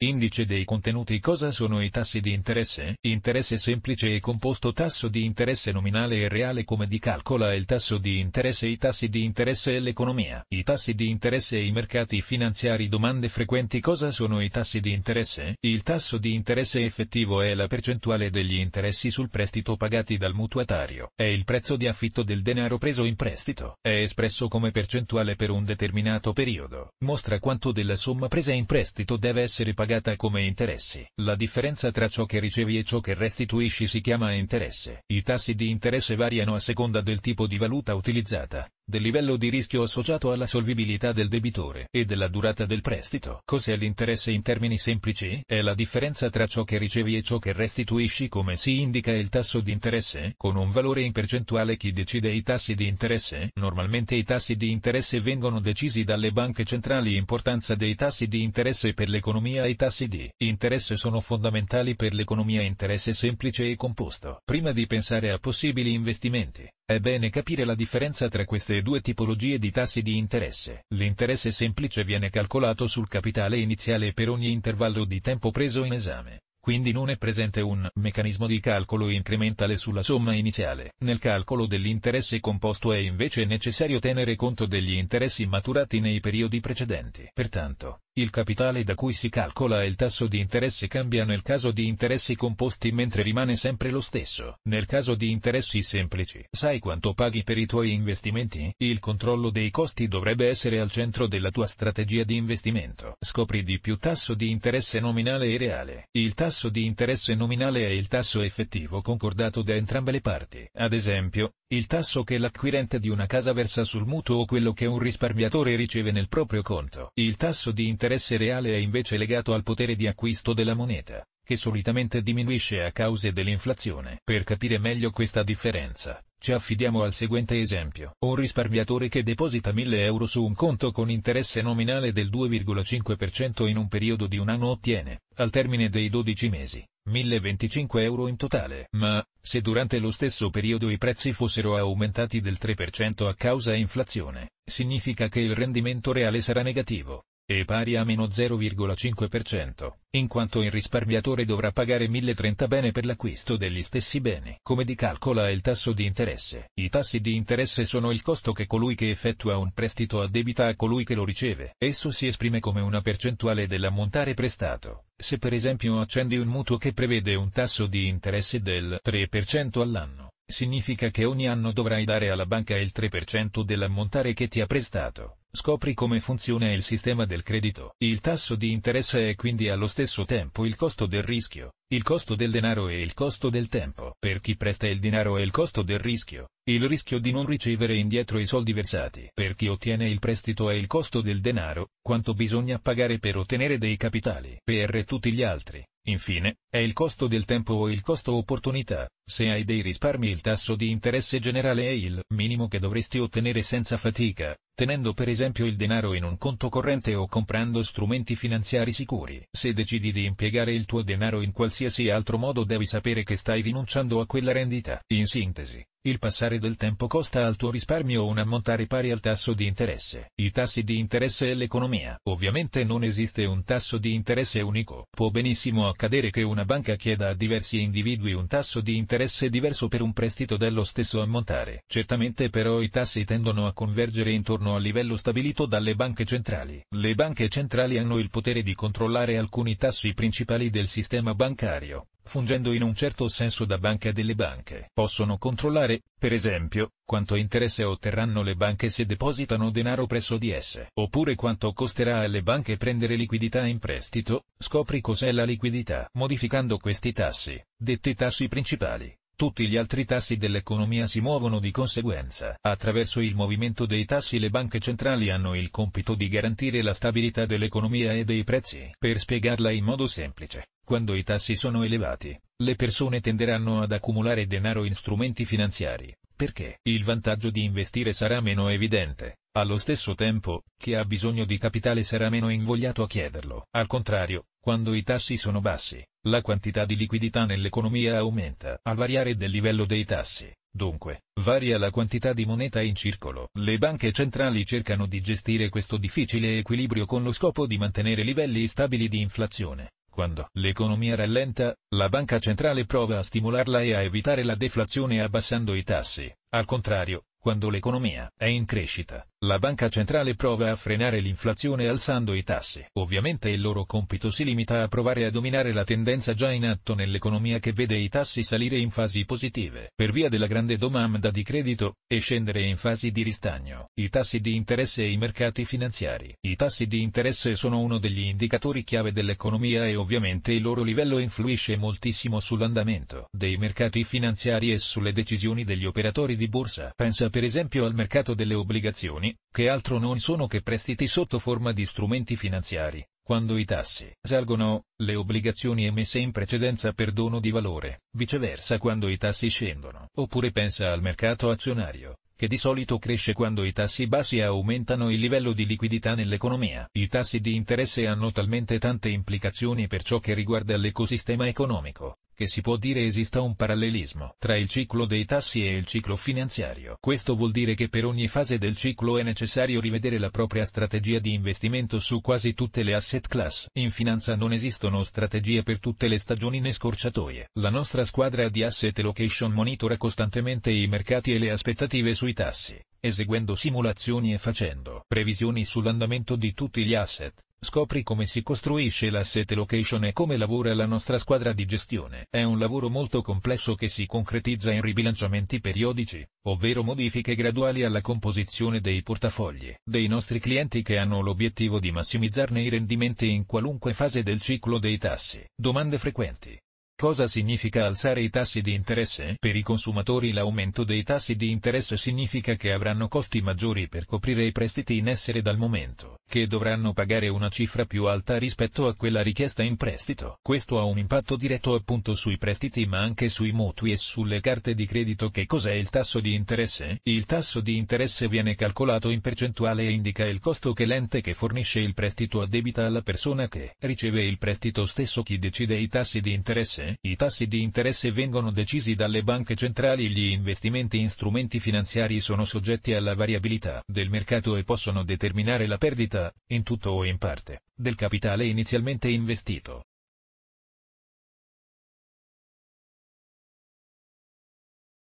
Indice dei contenuti Cosa sono i tassi di interesse? Interesse semplice e composto Tasso di interesse nominale e reale Come di calcola il tasso di interesse I tassi di interesse e l'economia I tassi di interesse e i mercati finanziari Domande frequenti Cosa sono i tassi di interesse? Il tasso di interesse effettivo è la percentuale degli interessi sul prestito pagati dal mutuatario. È il prezzo di affitto del denaro preso in prestito. È espresso come percentuale per un determinato periodo. Mostra quanto della somma presa in prestito deve essere pagata pagata come interessi. La differenza tra ciò che ricevi e ciò che restituisci si chiama interesse. I tassi di interesse variano a seconda del tipo di valuta utilizzata del livello di rischio associato alla solvibilità del debitore e della durata del prestito. Cos'è l'interesse in termini semplici? È la differenza tra ciò che ricevi e ciò che restituisci come si indica il tasso di interesse, con un valore in percentuale chi decide i tassi di interesse? Normalmente i tassi di interesse vengono decisi dalle banche centrali importanza dei tassi di interesse per l'economia e i tassi di interesse sono fondamentali per l'economia interesse semplice e composto. Prima di pensare a possibili investimenti, è bene capire la differenza tra queste due tipologie di tassi di interesse. L'interesse semplice viene calcolato sul capitale iniziale per ogni intervallo di tempo preso in esame. Quindi non è presente un meccanismo di calcolo incrementale sulla somma iniziale. Nel calcolo dell'interesse composto è invece necessario tenere conto degli interessi maturati nei periodi precedenti. Pertanto, il capitale da cui si calcola il tasso di interesse cambia nel caso di interessi composti mentre rimane sempre lo stesso. Nel caso di interessi semplici, sai quanto paghi per i tuoi investimenti? Il controllo dei costi dovrebbe essere al centro della tua strategia di investimento. Scopri di più tasso di interesse nominale e reale. Il tasso di interesse nominale è il tasso effettivo concordato da entrambe le parti. Ad esempio, il tasso che l'acquirente di una casa versa sul mutuo o quello che un risparmiatore riceve nel proprio conto. Il tasso di interesse l'interesse reale è invece legato al potere di acquisto della moneta, che solitamente diminuisce a causa dell'inflazione. Per capire meglio questa differenza, ci affidiamo al seguente esempio. Un risparmiatore che deposita 1000 euro su un conto con interesse nominale del 2,5% in un periodo di un anno ottiene, al termine dei 12 mesi, 1025 euro in totale. Ma, se durante lo stesso periodo i prezzi fossero aumentati del 3% a causa inflazione, significa che il rendimento reale sarà negativo e pari a meno 0,5%, in quanto il risparmiatore dovrà pagare 1030 bene per l'acquisto degli stessi beni. Come di calcola il tasso di interesse? I tassi di interesse sono il costo che colui che effettua un prestito addebita a colui che lo riceve. Esso si esprime come una percentuale dell'ammontare prestato. Se per esempio accendi un mutuo che prevede un tasso di interesse del 3% all'anno, significa che ogni anno dovrai dare alla banca il 3% dell'ammontare che ti ha prestato. Scopri come funziona il sistema del credito. Il tasso di interesse è quindi allo stesso tempo il costo del rischio, il costo del denaro e il costo del tempo. Per chi presta il denaro è il costo del rischio, il rischio di non ricevere indietro i soldi versati. Per chi ottiene il prestito è il costo del denaro, quanto bisogna pagare per ottenere dei capitali. Per tutti gli altri, Infine, è il costo del tempo o il costo opportunità. Se hai dei risparmi il tasso di interesse generale è il minimo che dovresti ottenere senza fatica, tenendo per esempio il denaro in un conto corrente o comprando strumenti finanziari sicuri. Se decidi di impiegare il tuo denaro in qualsiasi altro modo devi sapere che stai rinunciando a quella rendita. In sintesi, il passare del tempo costa al tuo risparmio un ammontare pari al tasso di interesse. I tassi di interesse e l'economia. Ovviamente non esiste un tasso di interesse unico. Può benissimo accadere che una banca chieda a diversi individui un tasso di interesse diverso per un prestito dello stesso ammontare. Certamente però i tassi tendono a convergere intorno al livello stabilito dalle banche centrali. Le banche centrali hanno il potere di controllare alcuni tassi principali del sistema bancario fungendo in un certo senso da banca delle banche. Possono controllare, per esempio, quanto interesse otterranno le banche se depositano denaro presso di esse, oppure quanto costerà alle banche prendere liquidità in prestito, scopri cos'è la liquidità. Modificando questi tassi, detti tassi principali, tutti gli altri tassi dell'economia si muovono di conseguenza. Attraverso il movimento dei tassi le banche centrali hanno il compito di garantire la stabilità dell'economia e dei prezzi. Per spiegarla in modo semplice, quando i tassi sono elevati, le persone tenderanno ad accumulare denaro in strumenti finanziari, perché il vantaggio di investire sarà meno evidente, allo stesso tempo, chi ha bisogno di capitale sarà meno invogliato a chiederlo. Al contrario, quando i tassi sono bassi, la quantità di liquidità nell'economia aumenta. Al variare del livello dei tassi, dunque, varia la quantità di moneta in circolo. Le banche centrali cercano di gestire questo difficile equilibrio con lo scopo di mantenere livelli stabili di inflazione. Quando l'economia rallenta, la banca centrale prova a stimolarla e a evitare la deflazione abbassando i tassi. Al contrario, quando l'economia è in crescita, la banca centrale prova a frenare l'inflazione alzando i tassi. Ovviamente il loro compito si limita a provare a dominare la tendenza già in atto nell'economia che vede i tassi salire in fasi positive, per via della grande domanda di credito, e scendere in fasi di ristagno. I tassi di interesse e i mercati finanziari. I tassi di interesse sono uno degli indicatori chiave dell'economia e ovviamente il loro livello influisce moltissimo sull'andamento dei mercati finanziari e sulle decisioni degli operatori di borsa. Pensa per per esempio al mercato delle obbligazioni, che altro non sono che prestiti sotto forma di strumenti finanziari. Quando i tassi salgono, le obbligazioni emesse in precedenza perdono di valore, viceversa quando i tassi scendono. Oppure pensa al mercato azionario, che di solito cresce quando i tassi bassi aumentano il livello di liquidità nell'economia. I tassi di interesse hanno talmente tante implicazioni per ciò che riguarda l'ecosistema economico, che si può dire esista un parallelismo tra il ciclo dei tassi e il ciclo finanziario. Questo vuol dire che per ogni fase del ciclo è necessario rivedere la propria strategia di investimento su quasi tutte le asset class. In finanza non esistono strategie per tutte le stagioni né scorciatoie. La nostra squadra di asset location monitora costantemente i mercati e le aspettative sui tassi eseguendo simulazioni e facendo previsioni sull'andamento di tutti gli asset, Scopri come si costruisce l'asset location e come lavora la nostra squadra di gestione. È un lavoro molto complesso che si concretizza in ribilanciamenti periodici, ovvero modifiche graduali alla composizione dei portafogli dei nostri clienti che hanno l'obiettivo di massimizzarne i rendimenti in qualunque fase del ciclo dei tassi. Domande frequenti. Cosa significa alzare i tassi di interesse? Per i consumatori l'aumento dei tassi di interesse significa che avranno costi maggiori per coprire i prestiti in essere dal momento, che dovranno pagare una cifra più alta rispetto a quella richiesta in prestito. Questo ha un impatto diretto appunto sui prestiti ma anche sui mutui e sulle carte di credito. Che cos'è il tasso di interesse? Il tasso di interesse viene calcolato in percentuale e indica il costo che l'ente che fornisce il prestito addebita alla persona che riceve il prestito stesso. Chi decide i tassi di interesse? i tassi di interesse vengono decisi dalle banche centrali e gli investimenti in strumenti finanziari sono soggetti alla variabilità del mercato e possono determinare la perdita, in tutto o in parte, del capitale inizialmente investito.